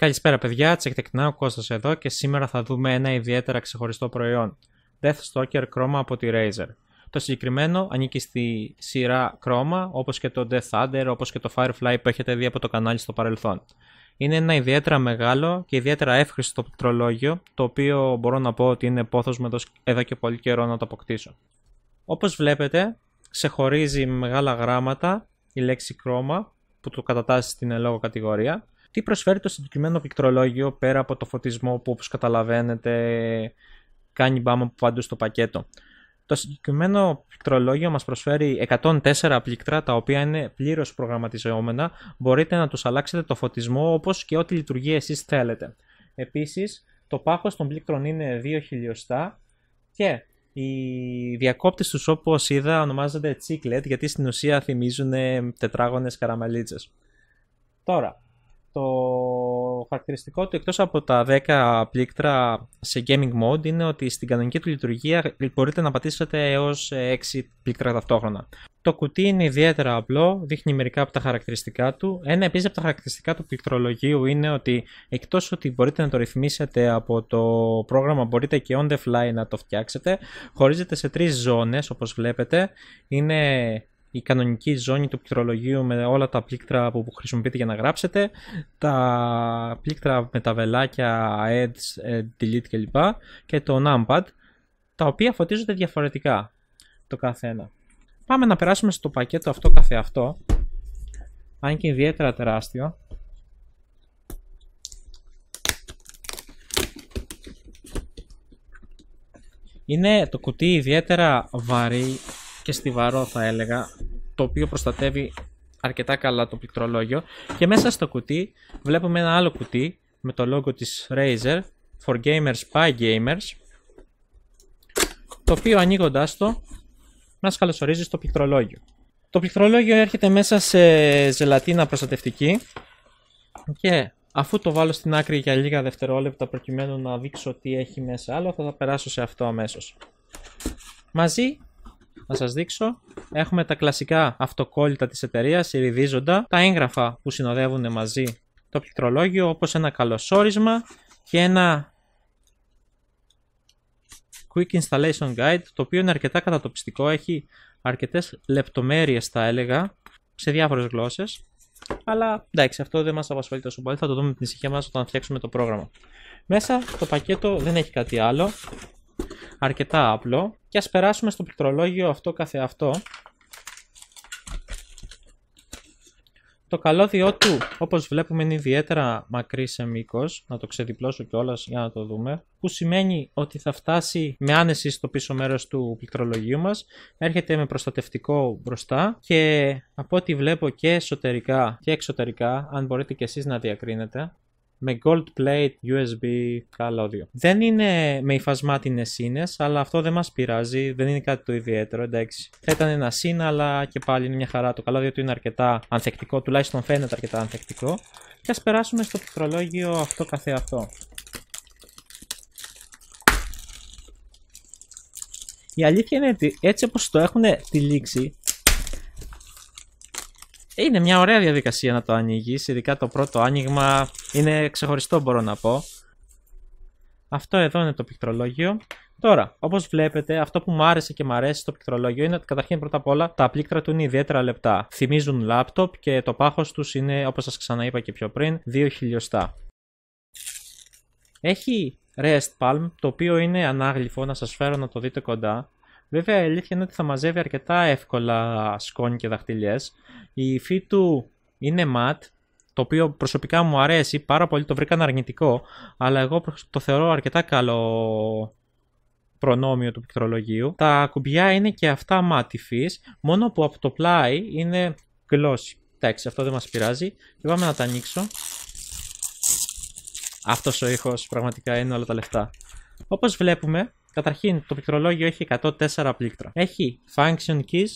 Καλησπέρα παιδιά, τσεκτεκνά ο Κώστας εδώ και σήμερα θα δούμε ένα ιδιαίτερα ξεχωριστό προϊόν. Death Stalker Chroma από τη Razer. Το συγκεκριμένο ανήκει στη σειρά Chroma, όπως και το Death Thunder, όπως και το Firefly που έχετε δει από το κανάλι στο παρελθόν. Είναι ένα ιδιαίτερα μεγάλο και ιδιαίτερα εύχριστο πτρολόγιο, το οποίο μπορώ να πω ότι είναι πόθος με εδώ και πολύ καιρό να το αποκτήσω. Όπως βλέπετε, ξεχωρίζει με μεγάλα γράμματα η λέξη Chroma που το κατατάσσει στην ελόγω κατηγορία τι προσφέρει το συγκεκριμένο πληκτρολόγιο πέρα από το φωτισμό που όπως καταλαβαίνετε κάνει μπάμα παντού στο πακέτο. Το συγκεκριμένο πληκτρολόγιο μας προσφέρει 104 πλήκτρα τα οποία είναι πλήρως προγραμματιζόμενα. Μπορείτε να τους αλλάξετε το φωτισμό όπως και ό,τι λειτουργεί εσείς θέλετε. Επίσης το πάχος των πλήκτρων είναι 2 χιλιοστά και οι διακόπτες τους όπως είδα ονομάζονται τσίκλετ γιατί στην ουσία θυμίζουν τετράγωνες καραμελίτσες. Τώρα, το χαρακτηριστικό του εκτός από τα 10 πλήκτρα σε gaming mode είναι ότι στην κανονική του λειτουργία μπορείτε να πατήσετε έως 6 πλήκτρα ταυτόχρονα. Το κουτί είναι ιδιαίτερα απλό, δείχνει μερικά από τα χαρακτηριστικά του. Ένα επίσης από τα χαρακτηριστικά του πληκτρολογίου είναι ότι εκτός ότι μπορείτε να το ρυθμίσετε από το πρόγραμμα μπορείτε και on the fly να το φτιάξετε, χωρίζεται σε τρεις ζώνες, όπως βλέπετε. Είναι η κανονική ζώνη του πληκτρολογίου με όλα τα πλήκτρα που χρησιμοποιείτε για να γράψετε, τα πλήκτρα με τα βελάκια, ads, ε, delete κλπ. και το numpad, τα οποία φωτίζονται διαφορετικά το κάθε ένα. Πάμε να περάσουμε στο πακέτο αυτό καθεαυτό, αν και ιδιαίτερα τεράστιο. Είναι το κουτί ιδιαίτερα βαρύ και στιβαρό θα έλεγα το οποίο προστατεύει αρκετά καλά το πληκτρολόγιο και μέσα στο κουτί βλέπουμε ένα άλλο κουτί με το logo της Razer for gamers by gamers το οποίο ανοίγοντα το μας καλωσορίζει στο πληκτρολόγιο. Το πληκτρολόγιο έρχεται μέσα σε ζελατίνα προστατευτική και αφού το βάλω στην άκρη για λίγα δευτερόλεπτα προκειμένου να δείξω τι έχει μέσα άλλο θα τα περάσω σε αυτό αμέσως. Μαζί να σας δείξω. Έχουμε τα κλασικά αυτοκόλλητα της εταιρείας, ηριδίζοντα, τα έγγραφα που συνοδεύουν μαζί το πληκτρολόγιο, όπως ένα καλωσόρισμα και ένα Quick Installation Guide, το οποίο είναι αρκετά κατατοπιστικό, έχει αρκετές λεπτομέρειες θα έλεγα, σε διάφορες γλώσσες. Αλλά εντάξει, αυτό δεν μας απασχολεί τόσο πολύ. Θα το δούμε με την ησυχία μας όταν φτιάξουμε το πρόγραμμα. Μέσα το πακέτο δεν έχει κάτι άλλο αρκετά απλό και ας περάσουμε στο πληκτρολόγιο αυτό καθεαυτό. Το καλώδιό του, όπως βλέπουμε, είναι ιδιαίτερα μακρύ σε μήκος. Να το ξεδιπλώσω κιόλας για να το δούμε. Που σημαίνει ότι θα φτάσει με άνεση στο πίσω μέρος του πληκτρολογίου μας. Έρχεται με προστατευτικό μπροστά και από ό,τι βλέπω και εσωτερικά και εξωτερικά, αν μπορείτε κι εσείς να διακρίνετε, με gold plate, USB, καλώδιο Δεν είναι με υφασμάτινες σύνες, αλλά αυτό δεν μας πειράζει, δεν είναι κάτι το ιδιαίτερο, εντάξει. Θα ήταν ένα σύν, αλλά και πάλι είναι μια χαρά. Το καλώδιο του είναι αρκετά ανθεκτικό, τουλάχιστον φαίνεται αρκετά ανθεκτικό. Και ας περάσουμε στο πληκτρολόγιο αυτό καθεαυτό. Η αλήθεια είναι ότι έτσι όπως το έχουν τυλίξει είναι μια ωραία διαδικασία να το ανοίγεις. Ειδικά το πρώτο άνοιγμα είναι ξεχωριστό, μπορώ να πω. Αυτό εδώ είναι το πληκτρολόγιο. Τώρα, όπως βλέπετε, αυτό που μου άρεσε και μου αρέσει στο πληκτρολόγιο είναι ότι καταρχήν πρώτα απ' όλα τα πλήκτρα του είναι ιδιαίτερα λεπτά. Θυμίζουν λάπτοπ και το πάχος τους είναι, όπως σας ξαναείπα και πιο πριν, 2 χιλιοστά. Έχει Rest Palm, το οποίο είναι ανάγλυφο, να σας φέρω να το δείτε κοντά. Βέβαια η αλήθεια είναι ότι θα μαζεύει αρκετά εύκολα σκόνη και δαχτυλιές. Η υφή του είναι ματ, το οποίο προσωπικά μου αρέσει πάρα πολύ, το βρήκαν αρνητικό, αλλά εγώ το θεωρώ αρκετά καλό προνόμιο του πικτρολογίου. Τα κουμπιά είναι και αυτά υφής, μόνο που από το πλάι είναι γλώσσι. Εντάξει, αυτό δεν μας πειράζει. Και πάμε να τα ανοίξω. Αυτός ο ήχος πραγματικά είναι όλα τα λεφτά. Όπως βλέπουμε, Καταρχήν, το πληκτρολόγιο έχει 104 πλήκτρα. Έχει function keys,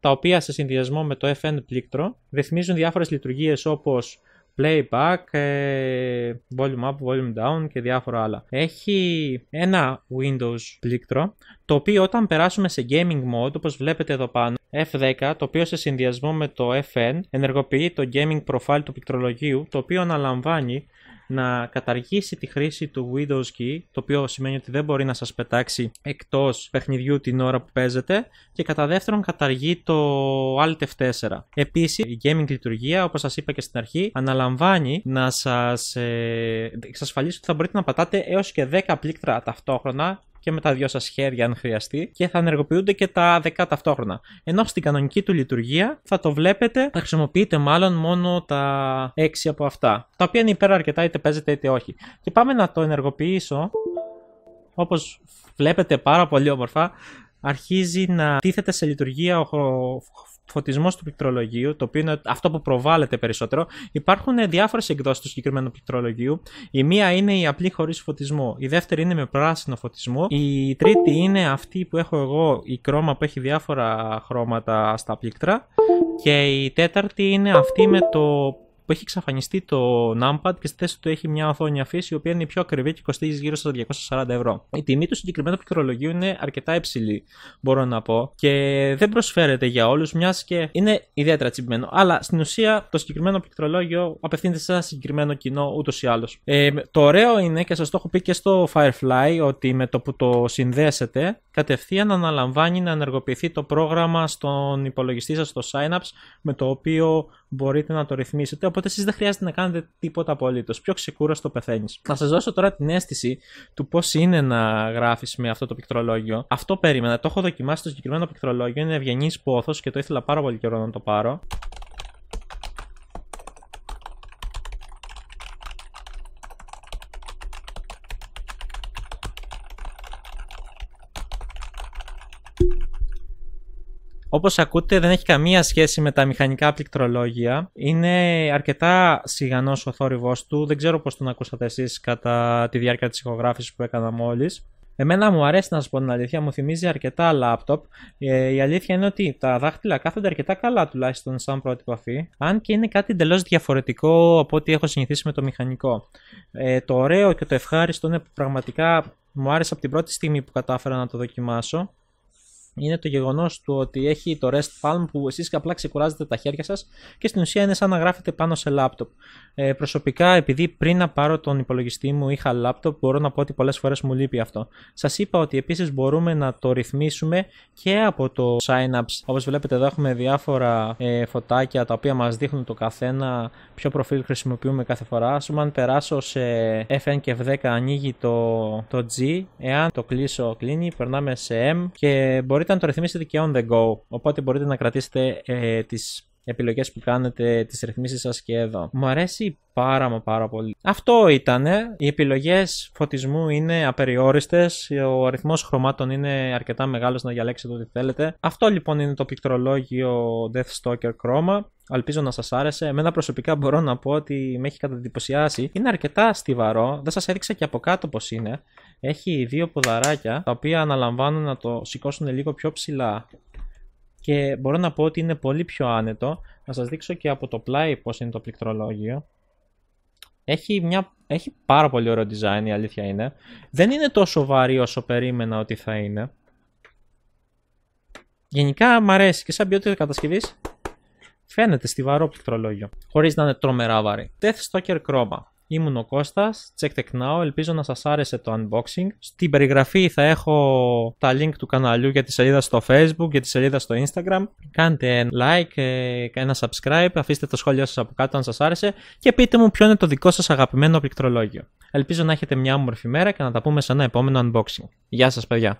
τα οποία σε συνδυασμό με το FN πλήκτρο ρυθμίζουν διάφορες λειτουργίες όπως playback, ε, volume up, volume down και διάφορα άλλα. Έχει ένα Windows πλήκτρο, το οποίο όταν περάσουμε σε gaming mode, όπως βλέπετε εδώ πάνω, F10, το οποίο σε συνδυασμό με το FN ενεργοποιεί το gaming profile του πληκτρολογίου, το οποίο αναλαμβάνει να καταργήσει τη χρήση του Windows Key, το οποίο σημαίνει ότι δεν μπορεί να σας πετάξει εκτός παιχνιδιού την ώρα που παίζετε και κατά δεύτερον καταργεί το Alt F4. Επίσης η gaming λειτουργία όπως σας είπα και στην αρχή αναλαμβάνει να σας ε, εξασφαλίσει ότι θα μπορείτε να πατάτε έως και 10 πλήκτρα ταυτόχρονα και με τα δυο σας χέρια αν χρειαστεί και θα ενεργοποιούνται και τα δεκά ταυτόχρονα. Ενώ στην κανονική του λειτουργία θα το βλέπετε, θα χρησιμοποιείτε μάλλον μόνο τα 6 από αυτά. Τα οποία είναι υπέρα αρκετά είτε παίζετε είτε όχι. Και πάμε να το ενεργοποιήσω. Όπως βλέπετε πάρα πολύ όμορφα, αρχίζει να τίθεται σε λειτουργία ο φωτισμός του πληκτρολογίου, το οποίο είναι αυτό που προβάλλεται περισσότερο, υπάρχουν ε, διάφορες εκδόσεις του συγκεκριμένου πληκτρολογίου. Η μία είναι η απλή χωρίς φωτισμό, η δεύτερη είναι με πράσινο φωτισμό, η τρίτη είναι αυτή που έχω εγώ, η κρώμα που έχει διάφορα χρώματα στα πλήκτρα και η τέταρτη είναι αυτή με το που έχει εξαφανιστεί το numpad και στη θέση του έχει μια οθόνη αφήση η οποία είναι η πιο ακριβή και κοστίζει γύρω στα 240 ευρώ. Η τιμή του συγκεκριμένου πληκτρολογίου είναι αρκετά υψηλή, μπορώ να πω, και δεν προσφέρεται για όλους, μιας και είναι ιδιαίτερα τσιμπημένο. Αλλά στην ουσία το συγκεκριμένο πληκτρολόγιο απευθύνεται σε ένα συγκεκριμένο κοινό ούτως ή άλλως. Ε, το ωραίο είναι και σας το έχω πει και στο Firefly ότι με το που το συνδέσετε, κατευθείαν αναλαμβάνει να ενεργοποιηθεί το πρόγραμμα στον υπολογιστή σας, το Synapse, με το οποίο μπορείτε να το ρυθμίσετε Οπότε εσείς δεν χρειάζεται να κάνετε τίποτα απολύτως. Πιο ξεκούραστο πεθαίνεις. Θα σας δώσω τώρα την αίσθηση του πώς είναι να γράφεις με αυτό το πικτρολόγιο. Αυτό περίμενα. Το έχω δοκιμάσει το συγκεκριμένο πικτρολόγιο. Είναι ευγενής πόθος και το ήθελα πάρα πολύ καιρό να το πάρω. όπως ακούτε δεν έχει καμία σχέση με τα μηχανικά πληκτρολόγια. Είναι αρκετά σιγανός ο θόρυβός του, δεν ξέρω πώς τον ακούσατε εσείς κατά τη διάρκεια της ηχογράφησης που έκανα μόλις. Εμένα μου αρέσει να σας πω την αλήθεια, μου θυμίζει αρκετά λάπτοπ. Ε, η αλήθεια είναι ότι τα δάχτυλα κάθονται αρκετά καλά τουλάχιστον σαν πρώτη επαφή, αν και είναι κάτι εντελώς διαφορετικό από ό,τι έχω συνηθίσει με το μηχανικό. Ε, το ωραίο και το ευχάριστο είναι που πραγματικά μου άρεσε από την πρώτη στιγμή που κατάφερα να το δοκιμάσω είναι το γεγονός του ότι έχει το REST Palm που εσείς απλά ξεκουράζετε τα χέρια σας και στην ουσία είναι σαν να γράφετε πάνω σε λάπτοπ. Ε, προσωπικά, επειδή πριν να πάρω τον υπολογιστή μου είχα λάπτοπ, μπορώ να πω ότι πολλές φορές μου λείπει αυτό. Σας είπα ότι επίσης μπορούμε να το ρυθμίσουμε και από το signups. Όπως βλέπετε, εδώ έχουμε διάφορα ε, φωτάκια τα οποία μας δείχνουν το καθένα, ποιο προφίλ χρησιμοποιούμε κάθε φορά. Ας αν περάσω σε FN και F10, ανοίγει το, το G. Εάν το κλείσω, κλείνει. Περνάμε σε M και μπορείτε μπορείτε το ρυθμίσετε και on the go, οπότε μπορείτε να κρατήσετε ε, τις Επιλογές που κάνετε, τις ρυθμίσεις σας και εδώ. Μου αρέσει πάρα μα πάρα πολύ. Αυτό ήταν. Οι επιλογές φωτισμού είναι απεριόριστες. ο αριθμός χρωμάτων είναι αρκετά μεγάλος να διαλέξετε ό,τι θέλετε. Αυτό λοιπόν είναι το πληκτρολόγιο Death Stalker Chroma. Ελπίζω να σας άρεσε. Εμένα προσωπικά μπορώ να πω ότι με έχει καταδιπωσιάσει. Είναι αρκετά στιβαρό. Δεν σας έδειξα και από κάτω πώς είναι. Έχει δύο ποδαράκια τα οποία αναλαμβάνουν να το σηκώσουν λίγο πιο ψηλά και μπορώ να πω ότι είναι πολύ πιο άνετο. Να σας δείξω και από το πλάι πώς είναι το πληκτρολόγιο. Έχει, μια, έχει πάρα πολύ ωραίο design η αλήθεια είναι. Δεν είναι τόσο βαρύ όσο περίμενα ότι θα είναι. Γενικά μ' αρέσει και σαν ποιότητα κατασκευής φαίνεται στιβαρό πληκτρολόγιο. Χωρίς να είναι τρομερά βαρύ. Death Stalker Chroma. Ήμουν ο Κώστας, check tech now, ελπίζω να σας άρεσε το unboxing. Στην περιγραφή θα έχω τα link του καναλιού για τη σελίδα στο facebook, για τη σελίδα στο instagram. Κάντε like, ε, ένα subscribe, αφήστε το σχόλιο σας από κάτω αν σας άρεσε και πείτε μου ποιο είναι το δικό σας αγαπημένο πληκτρολόγιο. Ελπίζω να έχετε μια όμορφη μέρα και να τα πούμε σε ένα επόμενο unboxing. Γεια σας παιδιά!